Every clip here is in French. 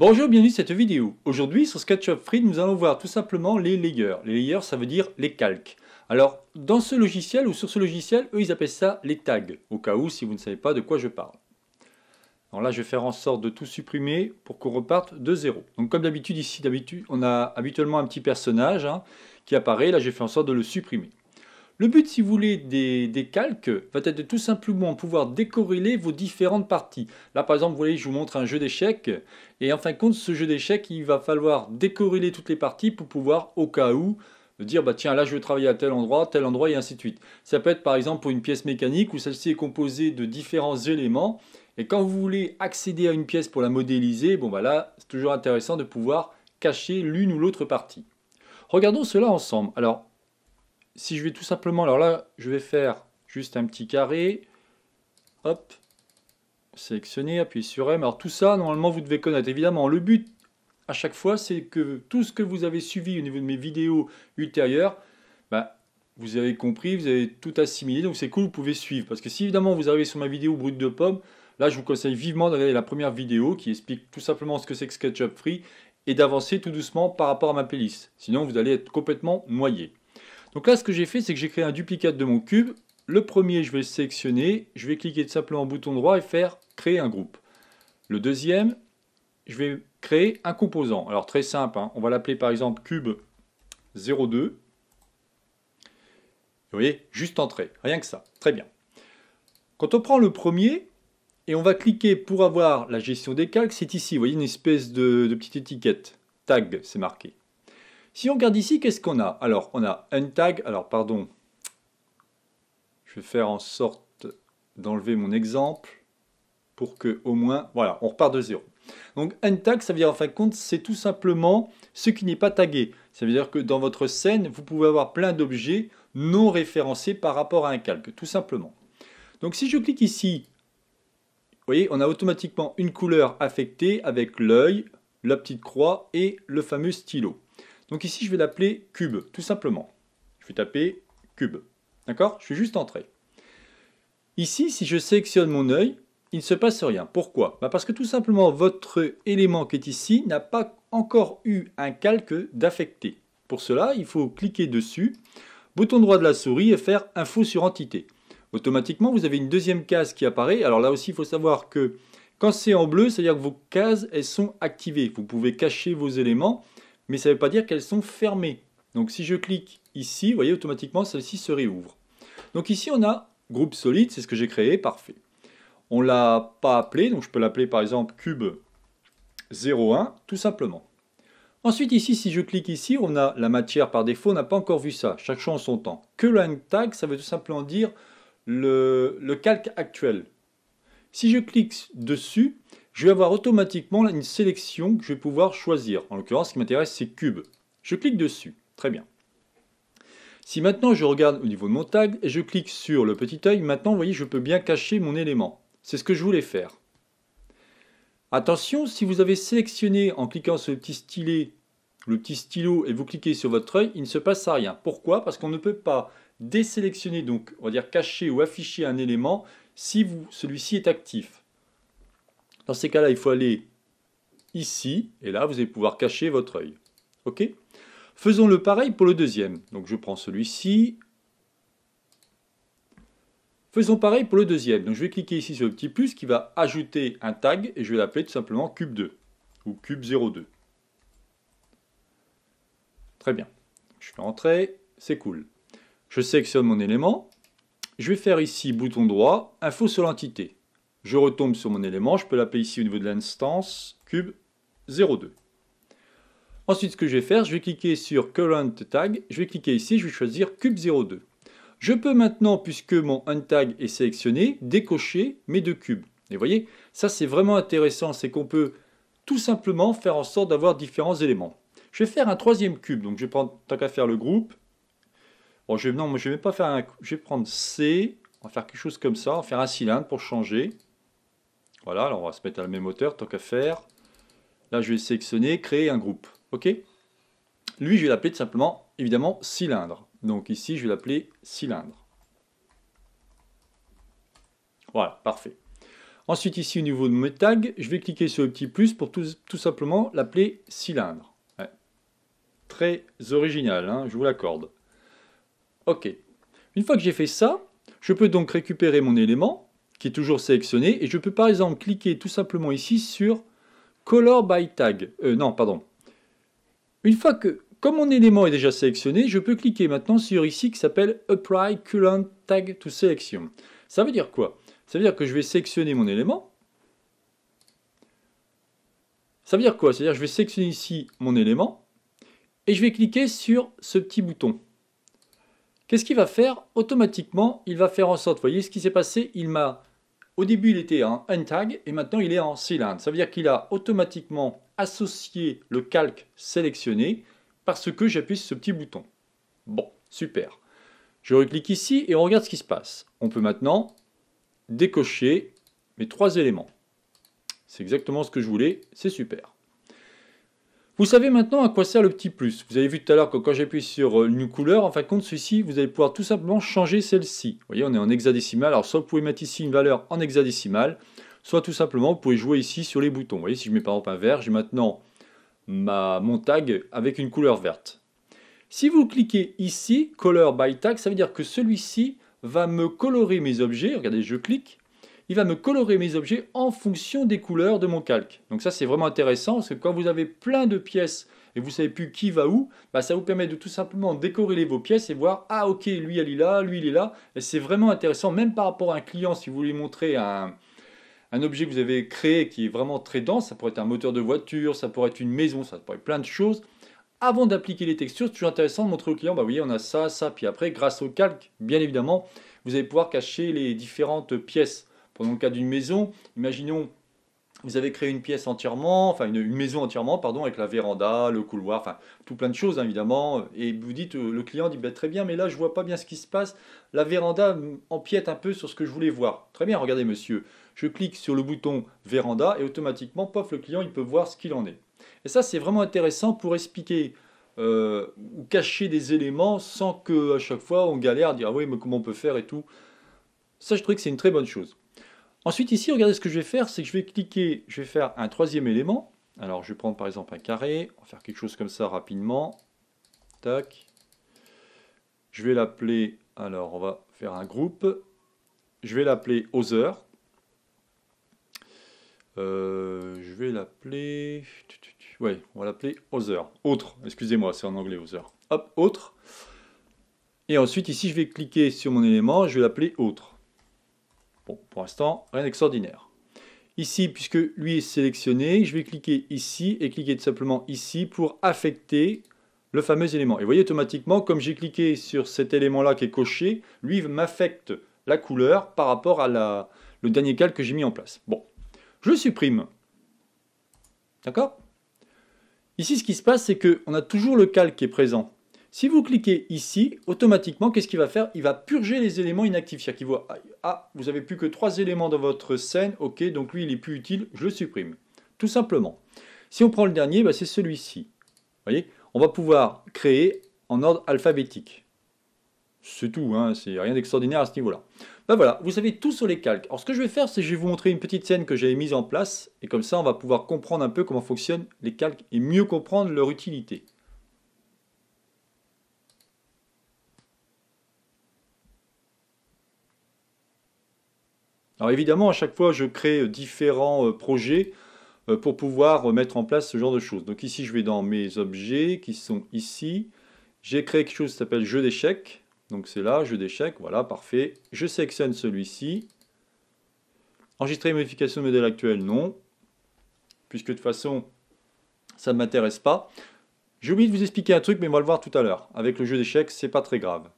Bonjour, bienvenue dans cette vidéo. Aujourd'hui, sur SketchUp Free, nous allons voir tout simplement les layers. Les layers, ça veut dire les calques. Alors, dans ce logiciel ou sur ce logiciel, eux, ils appellent ça les tags, au cas où, si vous ne savez pas de quoi je parle. Alors là, je vais faire en sorte de tout supprimer pour qu'on reparte de zéro. Donc comme d'habitude, ici, d'habitude, on a habituellement un petit personnage hein, qui apparaît. Là, j'ai fait en sorte de le supprimer. Le but, si vous voulez, des, calques va être de tout simplement pouvoir décorréler vos différentes parties. Là, par exemple, vous voyez, je vous montre un jeu d'échecs. Et en fin de compte, ce jeu d'échecs, il va falloir décorréler toutes les parties pour pouvoir, au cas où, dire bah tiens là je veux travailler à tel endroit, tel endroit et ainsi de suite. Ça peut être par exemple pour une pièce mécanique où celle-ci est composée de différents éléments et quand vous voulez accéder à une pièce pour la modéliser, bon bah là c'est toujours intéressant de pouvoir cacher l'une ou l'autre partie. Regardons cela ensemble. Alors si je vais tout simplement, alors là, je vais faire juste un petit carré, hop, sélectionner, appuyer sur M. Alors tout ça, normalement, vous devez connaître. Évidemment, le but à chaque fois, c'est que tout ce que vous avez suivi au niveau de mes vidéos ultérieures, ben, vous avez compris, vous avez tout assimilé, donc c'est cool, vous pouvez suivre. Parce que si évidemment vous arrivez sur ma vidéo brute de pomme, là je vous conseille vivement d'aller la première vidéo qui explique tout simplement ce que c'est que SketchUp Free et d'avancer tout doucement par rapport à ma playlist. Sinon vous allez être complètement noyé. Donc là, ce que j'ai fait, c'est que j'ai créé un duplicate de mon cube. Le premier, je vais le sélectionner. Je vais cliquer tout simplement en bouton droit et faire créer un groupe. Le deuxième, je vais créer un composant. Alors très simple, hein. on va l'appeler par exemple cube 02. Vous voyez, juste entrée, rien que ça. Très bien. Quand on prend le premier, et on va cliquer pour avoir la gestion des calques, c'est ici, vous voyez une espèce de petite étiquette, tag, c'est marqué. Si on regarde ici, qu'est-ce qu'on a Alors, on a un tag. Alors, pardon, je vais faire en sorte d'enlever mon exemple pour que au moins, voilà, on repart de zéro. Donc un tag, ça veut dire en fin de compte, c'est tout simplement ce qui n'est pas tagué. Ça veut dire que dans votre scène, vous pouvez avoir plein d'objets non référencés par rapport à un calque, tout simplement. Donc si je clique ici, vous voyez, on a automatiquement une couleur affectée avec l'œil, la petite croix et le fameux stylo. Donc ici, je vais l'appeler cube, tout simplement. Je vais taper cube. D'accord Je suis juste entré. Ici, si je sélectionne mon œil, il ne se passe rien. Pourquoi bah, Parce que tout simplement, votre élément qui est ici n'a pas encore eu un calque d'affecté. Pour cela, il faut cliquer dessus, bouton droit de la souris et faire « Info sur entité ». Automatiquement, vous avez une deuxième case qui apparaît. Alors là aussi, il faut savoir que quand c'est en bleu, c'est-à-dire que vos cases, elles sont activées. Vous pouvez cacher vos éléments mais ça ne veut pas dire qu'elles sont fermées. Donc si je clique ici, vous voyez automatiquement celle-ci se réouvre. Donc ici on a groupe solide, c'est ce que j'ai créé, parfait. On ne l'a pas appelé, donc je peux l'appeler par exemple cube 01, tout simplement. Ensuite ici, si je clique ici, on a la matière par défaut, on n'a pas encore vu ça, chaque chose en son temps. Que le tag, ça veut tout simplement dire le calque actuel. Si je clique dessus, je vais avoir automatiquement une sélection que je vais pouvoir choisir. En l'occurrence, ce qui m'intéresse, c'est cube. Je clique dessus. Très bien. Si maintenant je regarde au niveau de mon tag et je clique sur le petit œil, maintenant, vous voyez, je peux bien cacher mon élément. C'est ce que je voulais faire. Attention, si vous avez sélectionné en cliquant sur le petit stylet, le petit stylo, et vous cliquez sur votre œil, il ne se passe à rien. Pourquoi Parce qu'on ne peut pas désélectionner, donc on va dire cacher ou afficher un élément si celui-ci est actif. Dans ces cas-là, il faut aller ici, et là, vous allez pouvoir cacher votre œil. OK Faisons le pareil pour le deuxième. Donc, je prends celui-ci. Faisons pareil pour le deuxième. Donc, je vais cliquer ici sur le petit plus qui va ajouter un tag, et je vais l'appeler tout simplement cube 2, ou cube 02. Très bien. Je fais entrer, c'est cool. Je sélectionne mon élément. Je vais faire ici, bouton droit, info sur l'entité. Je retombe sur mon élément, je peux l'appeler ici au niveau de l'instance cube 02. Ensuite, ce que je vais faire, je vais cliquer sur Current Tag, je vais cliquer ici, je vais choisir cube 02. Je peux maintenant, puisque mon tag est sélectionné, décocher mes deux cubes. Et vous voyez, ça c'est vraiment intéressant, c'est qu'on peut tout simplement faire en sorte d'avoir différents éléments. Je vais faire un troisième cube, donc je vais prendre, tant qu'à faire le groupe. Bon, je vais, pas faire je vais prendre C, on va faire quelque chose comme ça, on va faire un cylindre pour changer. Voilà, alors on va se mettre à la même hauteur, tant qu'à faire. Là, je vais sélectionner, créer un groupe. OK Lui, je vais l'appeler tout simplement, évidemment, cylindre. Donc ici, je vais l'appeler cylindre. Voilà, parfait. Ensuite, ici, au niveau de mes tags, je vais cliquer sur le petit plus pour tout, simplement l'appeler cylindre. Très original, hein, je vous l'accorde. OK. Une fois que j'ai fait ça, je peux donc récupérer mon élément qui est toujours sélectionné. Et je peux par exemple cliquer tout simplement ici sur Color by Tag. Euh, non, pardon. Une fois que, comme mon élément est déjà sélectionné, je peux cliquer maintenant sur ici qui s'appelle Apply Current Tag to Selection. Ça veut dire quoi Ça veut dire que je vais sélectionner mon élément. Ça veut dire quoi C'est-à-dire que je vais sélectionner ici mon élément et je vais cliquer sur ce petit bouton. Qu'est-ce qu'il va faire Automatiquement, il va faire en sorte, vous voyez ce qui s'est passé, il m'a au début, il était en untag et maintenant il est en cylindre. Ça veut dire qu'il a automatiquement associé le calque sélectionné parce que j'appuie sur ce petit bouton. Bon, super. Je reclique ici et on regarde ce qui se passe. On peut maintenant décocher mes trois éléments. C'est exactement ce que je voulais, c'est super. Vous savez maintenant à quoi sert le petit plus. Vous avez vu tout à l'heure que quand j'appuie sur euh, une Couleur, en fin de compte, celui-ci, vous allez pouvoir tout simplement changer celle-ci. Vous voyez, on est en hexadécimal. Alors, soit vous pouvez mettre ici une valeur en hexadécimal, soit tout simplement, vous pouvez jouer ici sur les boutons. Vous voyez, si je mets par exemple un vert, j'ai maintenant ma, mon tag avec une couleur verte. Si vous cliquez ici, Color by Tag, ça veut dire que celui-ci va me colorer mes objets. Regardez, je clique il va me colorer mes objets en fonction des couleurs de mon calque. Donc ça c'est vraiment intéressant parce que quand vous avez plein de pièces et vous savez plus qui va où, bah, ça vous permet de tout simplement décorréler vos pièces et voir ah ok lui il est là, lui il est là. Et c'est vraiment intéressant même par rapport à un client si vous voulez montrer un, un objet que vous avez créé qui est vraiment très dense, ça pourrait être un moteur de voiture, ça pourrait être une maison, ça pourrait être plein de choses. Avant d'appliquer les textures, c'est toujours intéressant de montrer au client, bah oui, on a ça, ça, puis après, grâce au calque, bien évidemment, vous allez pouvoir cacher les différentes pièces. Pendant le cas d'une maison. Imaginons, vous avez créé une pièce entièrement, enfin une, maison entièrement, pardon, avec la véranda, le couloir, enfin tout plein de choses hein, évidemment. Et vous dites, euh, le client dit, bah, très bien, mais là je ne vois pas bien ce qui se passe. La véranda empiète un peu sur ce que je voulais voir. Très bien, regardez monsieur, je clique sur le bouton véranda et automatiquement, pof, le client il peut voir ce qu'il en est. Et ça c'est vraiment intéressant pour expliquer euh, ou cacher des éléments sans qu'à chaque fois on galère à dire ah oui mais comment on peut faire et tout. Ça je trouve que c'est une très bonne chose. Ensuite, ici, regardez ce que je vais faire, c'est que je vais cliquer, je vais faire un troisième élément. Alors, je vais prendre par exemple un carré, on va faire quelque chose comme ça rapidement. Tac. Je vais l'appeler, alors on va faire un groupe. Je vais l'appeler Other. Euh, je vais l'appeler... Ouais, on va l'appeler Other. Autre, excusez-moi, c'est en anglais Other. Hop, Autre. Et ensuite, ici, je vais cliquer sur mon élément, je vais l'appeler Autre pour l'instant, rien d'extraordinaire. Ici, puisque lui est sélectionné, je vais cliquer ici et cliquer tout simplement ici pour affecter le fameux élément. Et vous voyez automatiquement, comme j'ai cliqué sur cet élément-là qui est coché, lui m'affecte la couleur par rapport à la, le dernier calque que j'ai mis en place. Bon, je supprime. D'accord Ici, ce qui se passe, c'est qu'on a toujours le calque qui est présent. Si vous cliquez ici, automatiquement, qu'est-ce qu'il va faire Il va purger les éléments inactifs. C'est-à-dire qu'il voit, ah, vous avez plus que trois éléments dans votre scène, ok, donc lui, il est plus utile, je le supprime. Tout simplement. Si on prend le dernier, bah, c'est celui-ci. Vous voyez On va pouvoir créer en ordre alphabétique. C'est tout, hein, c'est rien d'extraordinaire à ce niveau-là. Ben voilà, vous savez tout sur les calques. Alors ce que je vais faire, c'est que je vais vous montrer une petite scène que j'avais mise en place, et comme ça on va pouvoir comprendre un peu comment fonctionnent les calques et mieux comprendre leur utilité. Alors évidemment, à chaque fois, je crée euh, différents euh, projets euh, pour pouvoir mettre en place ce genre de choses. Donc ici, je vais dans mes objets qui sont ici. J'ai créé quelque chose qui s'appelle jeu d'échecs. Donc c'est là, jeu d'échecs, voilà, parfait. Je sélectionne celui-ci. Enregistrer modification modèle actuel, non. Puisque de toute façon, ça ne m'intéresse pas. J'ai oublié de vous expliquer un truc, mais on va le voir tout à l'heure. Avec le jeu d'échecs, c'est pas très grave.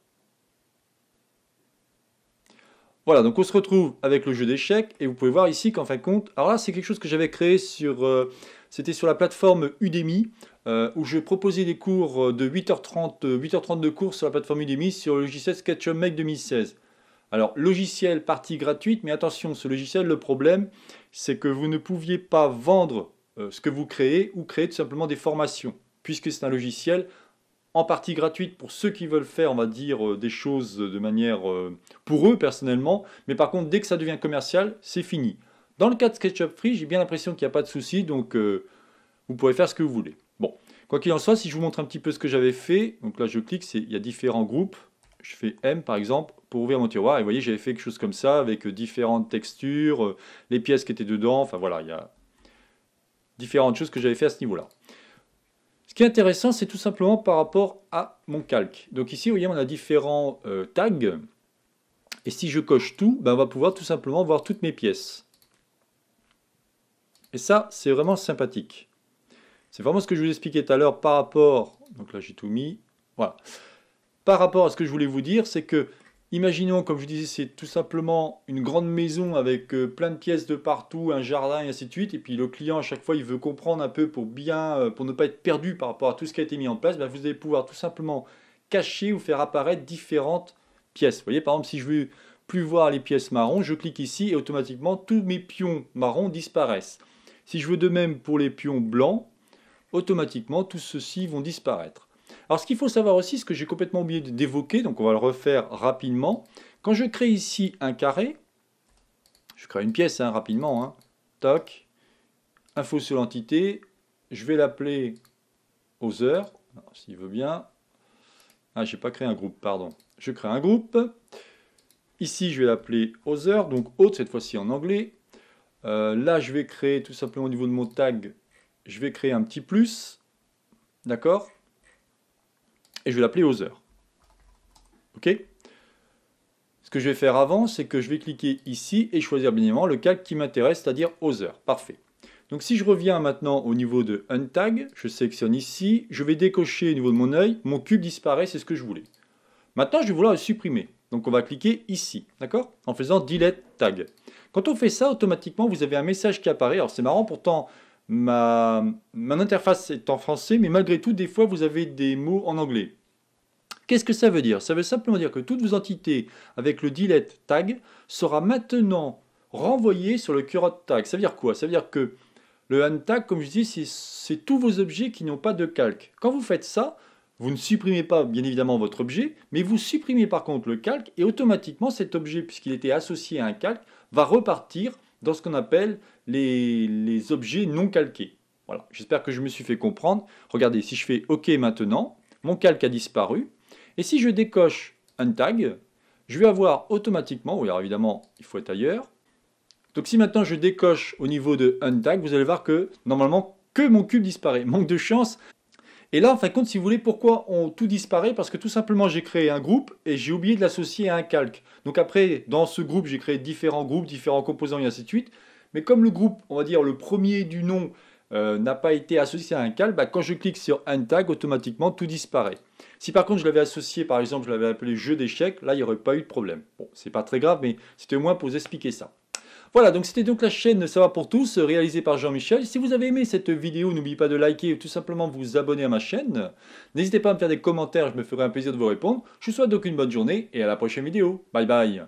Voilà, donc on se retrouve avec le jeu d'échecs, et vous pouvez voir ici qu'en fin de compte, alors là c'est quelque chose que j'avais créé sur, euh, c'était sur la plateforme Udemy, euh, où je proposais des cours euh, de 8h30, 8h30 de cours sur la plateforme Udemy sur le logiciel SketchUp Make 2016. Alors, logiciel partie gratuite, mais attention, ce logiciel, le problème, c'est que vous ne pouviez pas vendre ce que vous créez ou créer tout simplement des formations, puisque c'est un logiciel en partie gratuite pour ceux qui veulent faire, on va dire, euh, des choses de manière euh, pour eux personnellement. Mais par contre, dès que ça devient commercial, c'est fini. Dans le cas de SketchUp Free, j'ai bien l'impression qu'il n'y a pas de souci, donc euh, vous pouvez faire ce que vous voulez. Bon, quoi qu'il en soit, si je vous montre un petit peu ce que j'avais fait, donc là je clique, il y a différents groupes. Je fais M par exemple pour ouvrir mon tiroir. Et vous voyez, j'avais fait quelque chose comme ça avec différentes textures, les pièces qui étaient dedans. Enfin voilà, il y a différentes choses que j'avais fait à ce niveau-là. Ce qui est intéressant, c'est tout simplement par rapport à mon calque. Donc ici, vous voyez, on a différents euh, tags. Et si je coche tout, ben, on va pouvoir tout simplement voir toutes mes pièces. Et ça, c'est vraiment sympathique. C'est vraiment ce que je vous expliquais tout à l'heure par rapport... Donc là, j'ai tout mis. Voilà. Par rapport à ce que je voulais vous dire, c'est que Imaginons, comme je disais, c'est tout simplement une grande maison avec euh, plein de pièces de partout, un jardin et ainsi de suite. Et puis le client, à chaque fois, il veut comprendre un peu pour bien, euh, pour ne pas être perdu par rapport à tout ce qui a été mis en place. Ben, vous allez pouvoir tout simplement cacher ou faire apparaître différentes pièces. Vous voyez, par exemple, si je veux plus voir les pièces marron, je clique ici et automatiquement tous mes pions marrons disparaissent. Si je veux de même pour les pions blancs, automatiquement tous ceux-ci vont disparaître. Alors ce qu'il faut savoir aussi, ce que j'ai complètement oublié d'évoquer, donc on va le refaire rapidement. Quand je crée ici un carré, je crée une pièce hein, rapidement, hein. toc, info sur l'entité, je vais l'appeler other, s'il veut bien. Ah, j'ai pas créé un groupe, pardon. Je crée un groupe. Ici, je vais l'appeler other, donc autre cette fois-ci en anglais. Euh, là, je vais créer tout simplement au niveau de mon tag, je vais créer un petit plus. D'accord et je vais l'appeler Other. OK Ce que je vais faire avant, c'est que je vais cliquer ici et choisir bien évidemment le calque qui m'intéresse, c'est-à-dire Other. Parfait. Donc si je reviens maintenant au niveau de Untag, je sélectionne ici, je vais décocher au niveau de mon œil, mon cube disparaît, c'est ce que je voulais. Maintenant, je vais vouloir le supprimer. Donc on va cliquer ici, d'accord En faisant Delete Tag. Quand on fait ça, automatiquement, vous avez un message qui apparaît. Alors c'est marrant, pourtant, ma, mon interface est en français, mais malgré tout, des fois, vous avez des mots en anglais. Qu'est-ce que ça veut dire Ça veut simplement dire que toutes vos entités avec le delete tag sera maintenant renvoyée sur le current tag. Ça veut dire quoi Ça veut dire que le hand tag, comme je dis, c'est tous vos objets qui n'ont pas de calque. Quand vous faites ça, vous ne supprimez pas bien évidemment votre objet, mais vous supprimez par contre le calque et automatiquement cet objet, puisqu'il était associé à un calque, va repartir dans ce qu'on appelle les, objets non calqués. Voilà, j'espère que je me suis fait comprendre. Regardez, si je fais OK maintenant, mon calque a disparu. Et si je décoche un tag, je vais avoir automatiquement, oui, alors évidemment, il faut être ailleurs. Donc si maintenant je décoche au niveau de un tag, vous allez voir que normalement, que mon cube disparaît. Manque de chance. Et là, en fin de compte, si vous voulez, pourquoi on tout disparaît Parce que tout simplement, j'ai créé un groupe et j'ai oublié de l'associer à un calque. Donc après, dans ce groupe, j'ai créé différents groupes, différents composants et ainsi de suite. Mais comme le groupe, on va dire le premier du nom, euh, n'a pas été associé à un cal, bah, quand je clique sur un tag, automatiquement tout disparaît. Si par contre je l'avais associé, par exemple, je l'avais appelé jeu d'échecs, là il n'y aurait pas eu de problème. Bon, c'est pas très grave, mais c'était au moins pour vous expliquer ça. Voilà, donc c'était donc la chaîne Ça pour tous, réalisée par Jean-Michel. Si vous avez aimé cette vidéo, n'oubliez pas de liker ou tout simplement vous abonner à ma chaîne. N'hésitez pas à me faire des commentaires, je me ferai un plaisir de vous répondre. Je vous souhaite donc une bonne journée et à la prochaine vidéo. Bye bye